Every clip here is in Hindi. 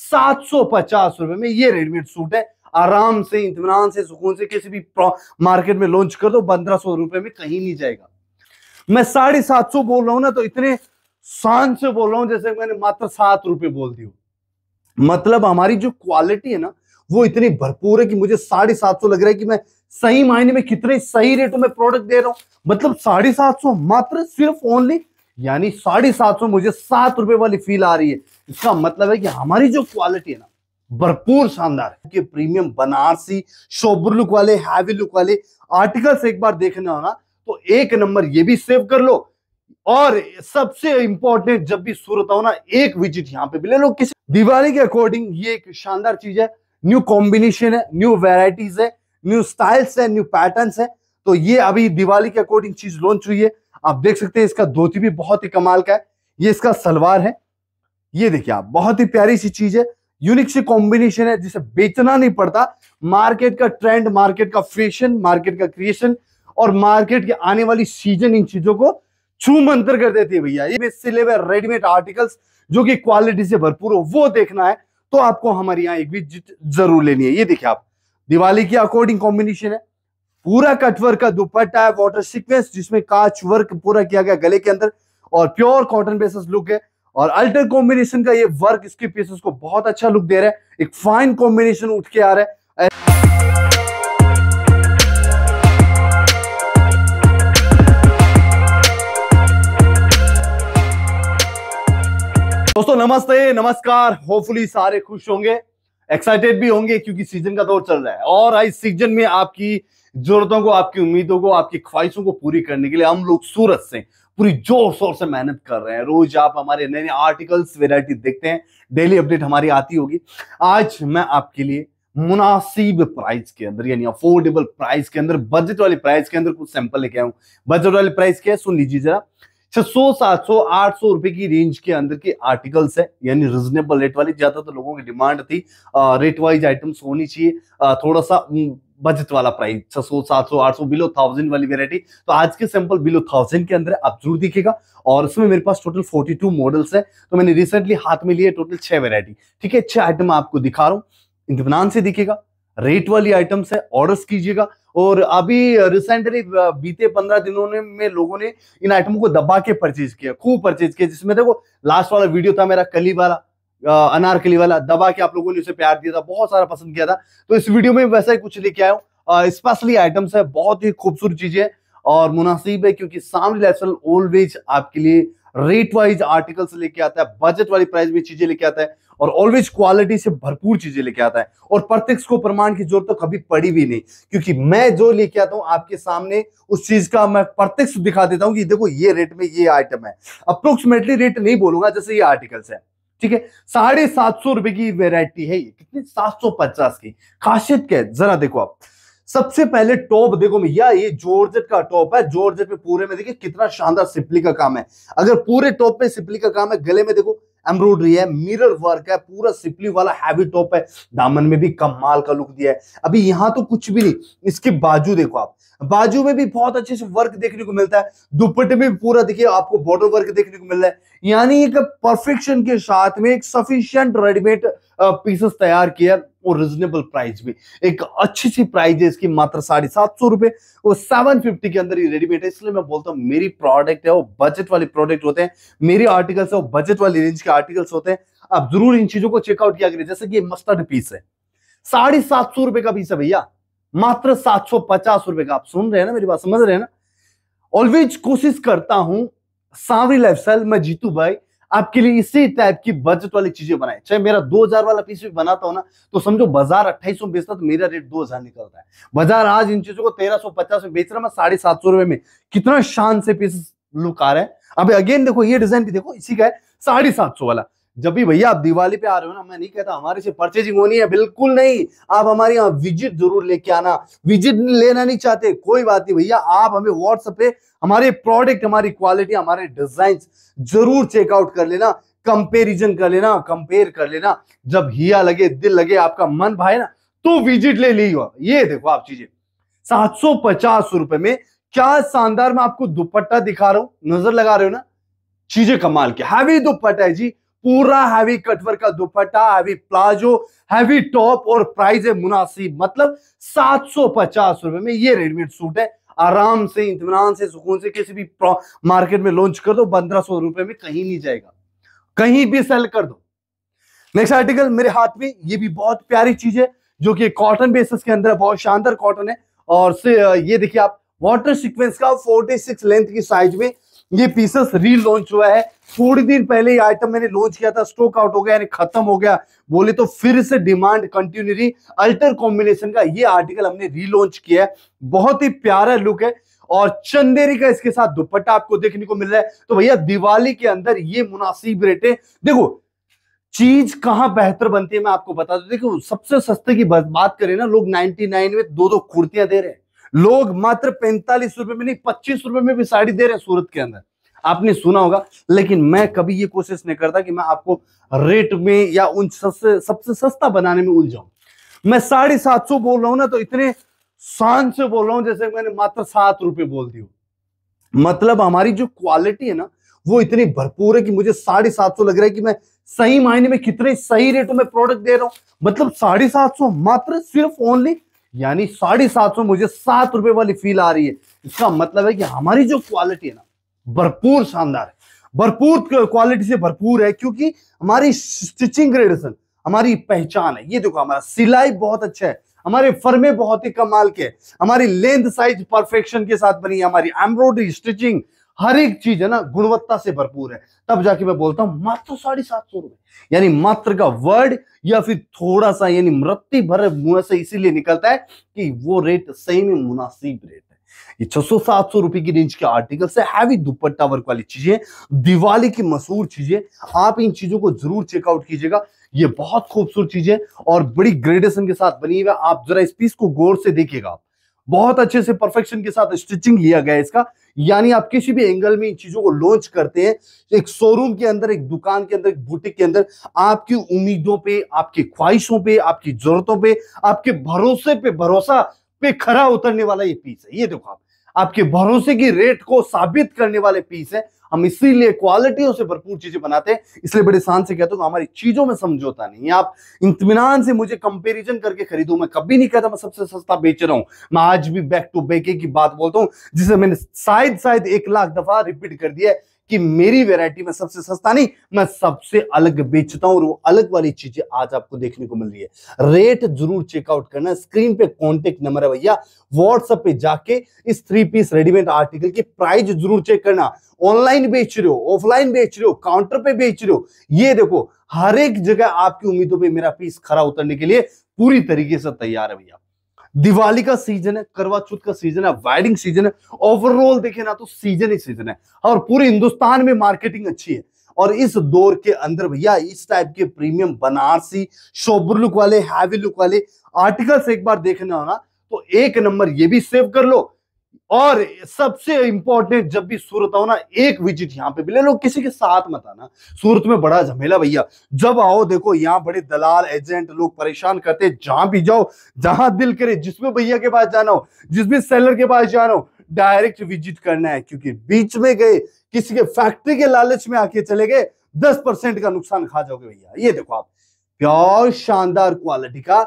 सात सौ पचास रुपए में ये रेडीमेड सूट है आराम से इतमान से सुकून से किसी भी मार्केट में लॉन्च कर दो पंद्रह सौ रुपए में कहीं नहीं जाएगा मैं साढ़े सात सौ बोल रहा हूं ना तो इतने शान से बोल रहा हूं जैसे मैंने मात्र सात रुपए बोल दी मतलब हमारी जो क्वालिटी है ना वो इतनी भरपूर है कि मुझे साढ़े सात सौ लग रहा है कि मैं सही मायने में कितने सही रेटों में प्रोडक्ट दे रहा हूं मतलब साढ़े सात सौ मात्र सिर्फ ओनली यानी साढ़े सात सौ मुझे सात रुपए वाली फील आ रही है इसका मतलब है कि हमारी जो क्वालिटी है ना भरपूर शानदार है कि प्रीमियम बनारसी शोबर लुक वाले हैवी लुक वाले आर्टिकल्स एक बार देखने होना तो एक नंबर ये भी सेव कर लो और सबसे इंपॉर्टेंट जब भी सूरत हो ना एक विजिट यहाँ पे भी ले लो किसी दिवाली के अकॉर्डिंग ये एक शानदार चीज है न्यू कॉम्बिनेशन है न्यू वेराइटीज है न्यू स्टाइल्स है न्यू पैटर्न है तो ये अभी दिवाली के अकॉर्डिंग चीज लॉन्च हुई है आप देख सकते हैं इसका धोती भी बहुत ही कमाल का है ये इसका सलवार है ये देखिए आप बहुत ही प्यारी सी चीज है यूनिक सी कॉम्बिनेशन है जिसे बेचना नहीं पड़ता मार्केट का ट्रेंड मार्केट का फैशन मार्केट का क्रिएशन और मार्केट की आने वाली सीजन इन चीजों को छू मंतर कर देती है भैया ये सिले हुए रेडीमेड आर्टिकल्स जो कि क्वालिटी से भरपूर हो वो देखना है तो आपको हमारे यहाँ एक भी जरूर लेनी है ये देखिए आप दिवाली के अकॉर्डिंग कॉम्बिनेशन है पूरा कटवर्क का दुपट्टा है वाटर सिक्वेंस जिसमें कांच वर्क पूरा किया गया गले के अंदर और प्योर कॉटन बेसिस लुक है और अल्टर कॉम्बिनेशन का ये वर्क इसके पीसेस को बहुत अच्छा लुक दे रहा है एक फाइन कॉम्बिनेशन उठ के आ रहा है दोस्तों नमस्ते नमस्कार होपफुली सारे खुश होंगे एक्साइटेड भी होंगे क्योंकि सीजन का दौर चल रहा है और इस सीजन में आपकी जरूरतों को आपकी उम्मीदों को आपकी ख्वाहिशों को पूरी करने के लिए हम लोग सूरत से पूरी जोर शोर से मेहनत कर रहे हैं रोज आप हमारे नए नए आर्टिकल्स वेराइटी देखते हैं डेली अपडेट हमारी आती होगी आज मैं आपके लिए मुनासिब प्राइस के अंदर यानी अफोर्डेबल प्राइस के अंदर बजट वाली प्राइस के अंदर कुछ सैंपल लेके आऊँ बजट वाली प्राइस क्या है सुन लीजिए जरा छह सौ सात सौ आठ सौ रुपए की रेंज के अंदर की आर्टिकल्स है यानी रिजनेबल रेट वाली ज्यादा तो लोगों की डिमांड थी आ, रेट वाइज आइटम्स होनी चाहिए थोड़ा सा हम्म, बजट वाला प्राइस छह सौ सात सौ आठ सौ बिलो थाउजेंड वाली वेरायटी तो आज के सैंपल बिलो थाउजेंड के अंदर आप जरूर दिखेगा और उसमें मेरे पास टोटल फोर्टी टू मॉडल्स है तो मैंने रिसेंटली हाथ में लिए टोटल छह वेरायटी ठीक है छह आइटम आपको दिखा रहा हूँ इंतमान से दिखेगा रेट वाली आइटम्स है ऑर्डर्स कीजिएगा और अभी रिसेंटली बीते पंद्रह दिनों में लोगों ने इन आइटमों को दबा के परचेज किया खूब परचेज किया जिसमें देखो लास्ट वाला वीडियो था मेरा कली वाला अनारकली वाला दबा के आप लोगों ने उसे प्यार दिया था बहुत सारा पसंद किया था तो इस वीडियो में वैसा ही कुछ लेके आया हूँ स्पेशली आइटम्स है बहुत ही खूबसूरत चीजें और मुनासिब है क्योंकि सामने लेसल ऑलवेज आपके लिए रेट वाइज आर्टिकल्स लेके आता है बजट वाली प्राइस में चीजें लेके आता है और ऑलवेज क्वालिटी से भरपूर चीजें लेके आता है और प्रत्यक्ष को प्रमाण की जरूरत तो कभी पड़ी भी नहीं क्योंकि मैं जो लेके आता हूँ आपके सामने उस चीज का मैं प्रत्यक्ष दिखा देता हूँ कि देखो ये रेट में ये आइटम है अप्रोक्सीमेटली रेट नहीं बोलूंगा जैसे ये आर्टिकल्स है ठीक है साढ़े सात सौ रुपए की वेरायटी है ये कितनी सात सौ पचास की खासियत क्या है जरा देखो आप सबसे पहले टॉप देखो भैया ये जॉर्जेट का टॉप है जॉर्जेट में पूरे में देखिए कितना शानदार सिपली का काम है अगर पूरे टॉप में सिपली का काम है गले में देखो एम्ब्रॉयडरी है मिरर वर्क है पूरा सिपली वाला हैवी टॉप है दामन में भी कमाल का लुक दिया है अभी यहाँ तो कुछ भी नहीं इसके बाजू देखो आप बाजू में भी बहुत अच्छे से वर्क देखने को मिलता है दुपट्टे में पूरा देखिए आपको बॉर्डर वर्क देखने को मिल रहा है यानी एक परफेक्शन के साथ में एक सफिशियंट रेडीमेड पीसेस तैयार किया और रिजनेबल प्राइस भी एक अच्छी सी प्राइस है इसकी मात्र साढ़े सात सौ रुपए और सेवन फिफ्टी के अंदर ही रेडीमेड है इसलिए मैं बोलता हूँ मेरी प्रोडक्ट है वो बजट वाले प्रोडक्ट होते हैं मेरे आर्टिकल्स है वो बजट वाले रेंज के आर्टिकल्स होते हैं आप जरूर इन चीजों को चेकआउट किया करिए जैसे कि मस्टर्ड पीस है साढ़े सात सौ रुपए का पीस है भैया मात्र सात सौ पचास रुपए का आप सुन रहे हैं ना मेरी बात समझ रहे हैं ना ऑलवेज कोशिश करता हूं सावरी लाइफ स्टाइल मैं जीतू भाई आपके लिए इसी टाइप की बजट वाली चीजें बनाए चाहे मेरा 2000 वाला पीस भी बनाता हो ना तो समझो बाजार अट्ठाईस में बेचता तो मेरा रेट 2000 निकलता है बाजार आज इन चीजों को 1350 में बेच रहा मैं साढ़े सात सौ रुपए में कितना शान से पीस लुक आ रहा है अभी अगेन देखो ये डिजाइन भी देखो इसी का है साढ़े सात सौ वाला जब भी भैया आप दिवाली पे आ रहे हो ना मैं नहीं कहता हमारे से परचेजिंग होनी है बिल्कुल नहीं आप हमारे यहाँ विजिट जरूर लेके आना विजिट लेना नहीं चाहते कोई बात नहीं भैया आप हमें व्हाट्सएप पे हमारे प्रोडक्ट हमारी क्वालिटी हमारे डिजाइन जरूर चेकआउट कर लेना कंपेरिजन कर लेना कंपेयर कर लेना जब हिया लगे दिल लगे आपका मन भाई ना तो विजिट ले लीजिए ये देखो आप चीजें सात सौ पचास रुपए में क्या शानदार मैं आपको दुपट्टा दिखा रहा हूं नजर लगा रहे हो ना चीजें कमाल की हैवी दुपट्टा है जी पूरा हैवी कटवर का dupatta heavy palazzo heavy top और प्राइस है मुनासिब मतलब सात सौ पचास रुपए में ये रेडीमेड सूट है आराम से इतमान से सुकून से किसी भी मार्केट में लॉन्च कर दो पंद्रह सौ रुपए में कहीं नहीं जाएगा कहीं भी सेल कर दो नेक्स्ट आर्टिकल मेरे हाथ में ये भी बहुत प्यारी चीज है जो कि कॉटन बेसिस के अंदर बहुत शानदार कॉटन है और से ये देखिए आप वाटर सीक्वेंस का 46 लेंथ की साइज में ये पीसेस री लॉन्च हुआ है थोड़ी दिन पहले ये आइटम मैंने लॉन्च किया था स्टॉक आउट हो गया यानी खत्म हो गया बोले तो फिर से डिमांड कंटिन्यू रही अल्टर कॉम्बिनेशन का ये आर्टिकल हमने रीलॉन्च किया है बहुत ही प्यारा लुक है और चंदेरी का इसके साथ दुपट्टा आपको देखने को मिल रहा है तो भैया दिवाली के अंदर ये मुनासिब रेटे देखो चीज कहाँ बेहतर बनती है मैं आपको बता दू देखो सबसे सस्ते की बात करें ना लोग 99 में दो दो कुर्तियां दे रहे हैं लोग मात्र पैंतालीस रुपए में नहीं पच्चीस रुपए में भी साड़ी दे रहे हैं सूरत के अंदर आपने सुना होगा लेकिन मैं कभी ये कोशिश नहीं करता कि मैं आपको रेट में या उन सबसे सबसे सस्ता बनाने में उलझाऊ मैं साढ़े सात सौ बोल रहा हूं ना तो इतने शान से बोल रहा हूं जैसे मैंने मात्र सात रुपए बोल दी मतलब हमारी जो क्वालिटी है ना वो इतनी भरपूर है कि मुझे साढ़े सात सौ लग रहा है कि मैं सही मायने में कितने सही रेटों में प्रोडक्ट दे रहा हूं मतलब साढ़े सात सौ मात्र सिर्फ ओनली यानी साढ़े सात सौ मुझे सात रुपए वाली फील आ रही है इसका मतलब है कि हमारी जो क्वालिटी है ना भरपूर शानदार है भरपूर क्वालिटी से भरपूर है क्योंकि हमारी स्टिचिंग ग्रेडेशन हमारी पहचान है ये देखो हमारा सिलाई बहुत अच्छा है हमारे फर्मे बहुत ही कमाल के हमारी लेंथ साइज परफेक्शन के साथ बनी है हमारी एम्ब्रॉयडरी स्टिचिंग हर एक चीज है ना गुणवत्ता से भरपूर है तब जाके मैं बोलता हूं मात्र साढ़े सात सौ रुपए यानी मात्र का वर्ड या फिर थोड़ा सा यानी मृत्यु भर मुंह से इसीलिए निकलता है कि वो रेट सही में मुनासिब रेट है ये छह सौ सात सौ रुपए की रेंज के आर्टिकल्स है हैवी दुपट्टा वर्क वाली चीजें दिवाली की मशहूर चीजें आप इन चीजों को जरूर चेकआउट कीजिएगा ये बहुत खूबसूरत चीजें और बड़ी ग्रेडेशन के साथ बनी हुई है आप जरा इस पीस को गौर से देखिएगा बहुत अच्छे से परफेक्शन के साथ स्टिचिंग लिया गया है इसका यानी आप किसी भी एंगल में इन चीजों को लॉन्च करते हैं एक शोरूम के अंदर एक दुकान के अंदर एक बुटीक के अंदर आपकी उम्मीदों पे आपकी ख्वाहिशों पे आपकी जरूरतों पे आपके भरोसे पे भरोसा पे खरा उतरने वाला ये पीस है ये देखो आप आपके भरोसे की रेट को साबित करने वाले पीस है हम इसीलिए क्वालिटियों से भरपूर चीजें बनाते हैं इसलिए बड़े शान से कहता हूँ हमारी चीजों में समझौता नहीं है आप इतमान से मुझे कंपेरिजन करके खरीदू मैं कभी नहीं कहता मैं सबसे सस्ता बेच रहा हूं मैं आज भी बैक टू बैके की बात बोलता हूँ जिसे मैंने शायद शायद एक लाख दफा रिपीट कर दिया कि मेरी वेरायटी में सबसे सस्ता नहीं मैं सबसे अलग बेचता हूं और वो अलग वाली चीजें आज आपको देखने को मिल रही है रेट जरूर चेकआउट करना स्क्रीन पे कॉन्टेक्ट नंबर है भैया व्हाट्सएप पे जाके इस थ्री पीस रेडीमेड आर्टिकल की प्राइस जरूर चेक करना ऑनलाइन बेच रहे हो ऑफलाइन बेच रहे हो काउंटर पे बेच रहे हो ये देखो हर एक जगह आपकी उम्मीदों पर मेरा पीस खरा उतरने के लिए पूरी तरीके से तैयार है भैया दिवाली का सीजन है करवा चौथ का सीजन है वेडिंग सीजन है ओवरऑल देखे ना तो सीजन ही सीजन है और पूरे हिंदुस्तान में मार्केटिंग अच्छी है और इस दौर के अंदर भैया इस टाइप के प्रीमियम बनारसी शोबर लुक वाले हैवी लुक वाले आर्टिकल्स एक बार देखना होना तो एक नंबर ये भी सेव कर लो और सबसे इंपॉर्टेंट जब भी सूरत आओ ना एक विजिट यहाँ पे भी ले लो किसी के साथ मत आना सूरत में बड़ा झमेला भैया जब आओ देखो यहाँ बड़े दलाल एजेंट लोग परेशान करते जहां भी जाओ जहां दिल करे जिसमें भैया के पास जाना हो जिसमें सेलर के पास जाना हो डायरेक्ट विजिट करना है क्योंकि बीच में गए किसी के फैक्ट्री के लालच में आके चले गए दस परसेंट का नुकसान खा जाओगे भैया ये देखो आप प्योर शानदार क्वालिटी का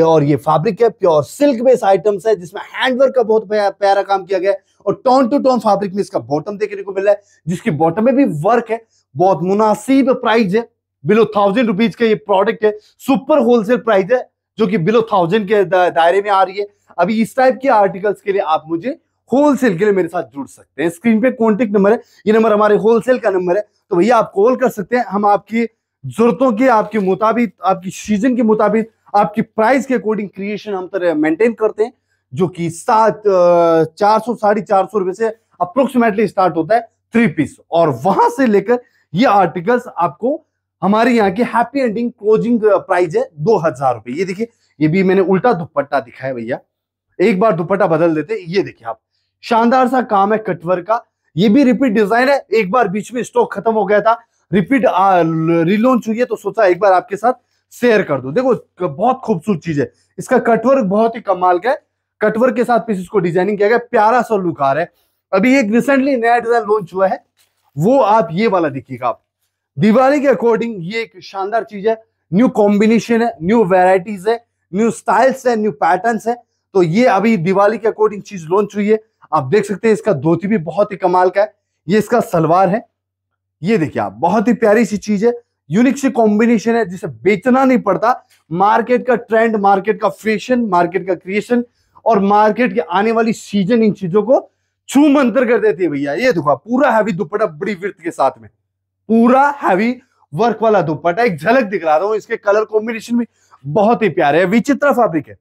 और ये फैब्रिक है प्योर सिल्क बेस्ड आइटम्स है जिसमें हैंडवर्क का बहुत प्यारा काम किया गया है और टॉन टू टोन फैब्रिक में इसका बॉटम देखने को मिल रहा है जिसकी बॉटम में भी वर्क है बहुत मुनासिब प्राइस है बिलो थाउजेंड रुपीज का ये प्रोडक्ट है सुपर होलसेल प्राइस है जो कि बिलो थाउजेंड के दायरे में आ रही है अभी इस टाइप के आर्टिकल्स के लिए आप मुझे होलसेल के लिए मेरे साथ जुड़ सकते हैं स्क्रीन पे कॉन्टेक्ट नंबर है ये नंबर हमारे होलसेल का नंबर है तो भैया आप कॉल कर सकते हैं हम आपकी जरूरतों के आपके मुताबिक आपकी सीजन के मुताबिक आपकी प्राइस के अकॉर्डिंग क्रिएशन हम तरह मेंटेन करते हैं जो कि सात चार सौ साढ़े चार सौ रुपए से अप्रोक्सीमेटली स्टार्ट होता है थ्री पीस और वहां से लेकर ये आर्टिकल्स आपको हमारे यहाँ की हैप्पी एंडिंग क्लोजिंग प्राइस है दो हजार रुपए ये देखिए ये भी मैंने उल्टा दुपट्टा दिखाया भैया एक बार दुपट्टा बदल देते ये देखिए आप शानदार सा काम है कटवर का ये भी रिपीट डिजाइन है एक बार बीच में स्टॉक खत्म हो गया था रिपीट रिलॉन्च हुई है तो सोचा एक बार आपके साथ शेयर कर दो देखो बहुत खूबसूरत चीज है इसका कटवर्क बहुत ही कमाल का है कटवर्क के साथ पीस इसको डिजाइनिंग किया गया प्यारा सा लुक आ रहा है अभी एक रिसेंटली नया डिजाइन लॉन्च हुआ है वो आप ये वाला देखिएगा आप दिवाली के अकॉर्डिंग ये एक शानदार चीज है न्यू कॉम्बिनेशन है न्यू वेराइटीज है न्यू स्टाइल्स है न्यू पैटर्न है तो ये अभी दिवाली के अकॉर्डिंग चीज लॉन्च हुई है आप देख सकते हैं इसका धोती भी बहुत ही कमाल का है ये इसका सलवार है ये देखिए आप बहुत ही प्यारी सी चीज है यूनिक सी कॉम्बिनेशन है जिसे बेचना नहीं पड़ता मार्केट का ट्रेंड मार्केट का फैशन मार्केट का क्रिएशन और मार्केट के आने वाली सीजन इन चीजों को छू मंतर कर देती है भैया ये दुखा पूरा हैवी दुपट्टा बड़ी वृत्त के साथ में पूरा हैवी वर्क वाला दुपट्टा एक झलक दिख रहा हूँ इसके कलर कॉम्बिनेशन भी बहुत ही प्यारे है विचित्र फैब्रिक है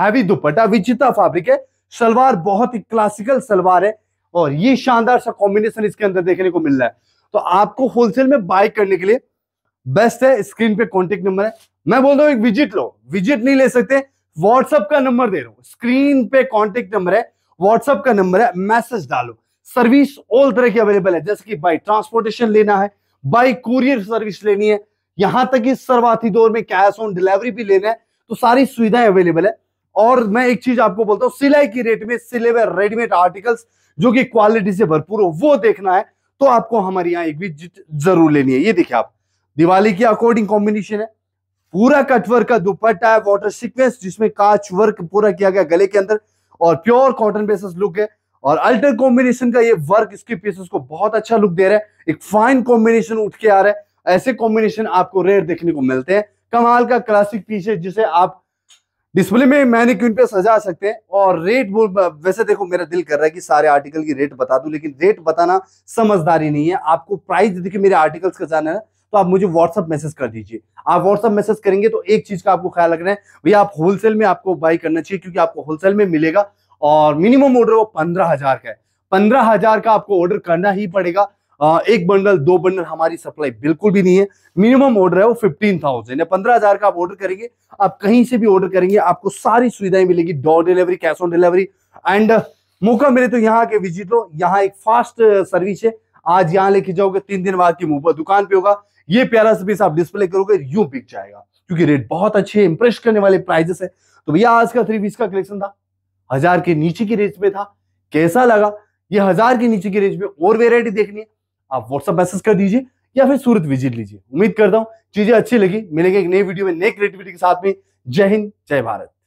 हैवी दुपट्टा विचित्र फैब्रिक है सलवार बहुत ही क्लासिकल सलवार है और ये शानदार सा कॉम्बिनेशन इसके अंदर देखने को मिल रहा है तो आपको होलसेल में बाय करने के लिए बेस्ट है स्क्रीन पे कॉन्टेक्ट नंबर है मैं बोल रहा हूँ एक विजिट लो विजिट नहीं ले सकते व्हाट्सअप का नंबर दे रहा हूँ स्क्रीन पे कॉन्टेक्ट नंबर है व्हाट्सअप का नंबर है मैसेज डालो सर्विस ऑल तरह की अवेलेबल है जैसे कि बाई ट्रांसपोर्टेशन लेना है बाई कुरियर सर्विस लेनी है यहां तक कि सर्वाथी दौर में कैश ऑन डिलीवरी भी लेना है तो सारी सुविधाएं अवेलेबल है और मैं एक चीज आपको बोलता हूँ सिलाई की रेट में सिले हुए रेडीमेड आर्टिकल्स जो कि क्वालिटी से भरपूर हो वो देखना है तो आपको हमारे यहाँ एक विजिट जरूर लेनी है ये देखिए आप दिवाली के अकॉर्डिंग कॉम्बिनेशन है पूरा कटवर्क का दुपट्टा है वाटर सिक्वेंस जिसमें कांच वर्क पूरा किया गया गले के अंदर और प्योर कॉटन बेसिस लुक है और अल्टर कॉम्बिनेशन का ये वर्क इसके पीसेस को बहुत अच्छा लुक दे रहा है एक फाइन कॉम्बिनेशन उठ के आ रहा है ऐसे कॉम्बिनेशन आपको रेयर देखने को मिलते हैं कमाल का क्लासिक पीस है जिसे आप डिस्प्ले में मैंने क्यून पे सजा सकते हैं और रेट वो वैसे देखो मेरा दिल कर रहा है कि सारे आर्टिकल की रेट बता दूं लेकिन रेट बताना समझदारी नहीं है आपको प्राइस देखिए मेरे आर्टिकल्स का जाना है तो आप मुझे व्हाट्सअप मैसेज कर दीजिए आप व्हाट्सअप मैसेज करेंगे तो एक चीज का आपको ख्याल रखना है भैया आप होलसेल में आपको बाई करना चाहिए क्योंकि आपको होलसेल में मिलेगा और मिनिमम ऑर्डर वो पंद्रह हजार का है पंद्रह हजार का आपको ऑर्डर करना ही पड़ेगा एक बंडल दो बंडल हमारी सप्लाई बिल्कुल भी नहीं है मिनिमम ऑर्डर है वो फिफ्टीन थाउजेंड या पंद्रह हजार का आप ऑर्डर करेंगे आप कहीं से भी ऑर्डर करेंगे आपको सारी सुविधाएं मिलेगी door delivery cash on delivery and मौका मिले तो यहाँ के विजिट लो यहाँ एक फास्ट सर्विस है आज यहाँ लेके जाओगे तीन दिन बाद की दुकान पे होगा ये प्यारा सा पीस आप डिस्प्ले करोगे यू बिक जाएगा क्योंकि रेट बहुत अच्छे इंप्रेस करने वाले प्राइजेस है तो भैया आज का थ्री पीस का कलेक्शन था हजार के नीचे की रेंज में था कैसा लगा ये हजार के नीचे की रेंज में और वेरायटी देखनी है आप व्हाट्सअप मैसेज कर दीजिए या फिर सूरत विजिट लीजिए उम्मीद करता हूं चीजें अच्छी लगी मिलेंगे एक नई वीडियो में नई क्रिएटिविटी के साथ में जय हिंद जय भारत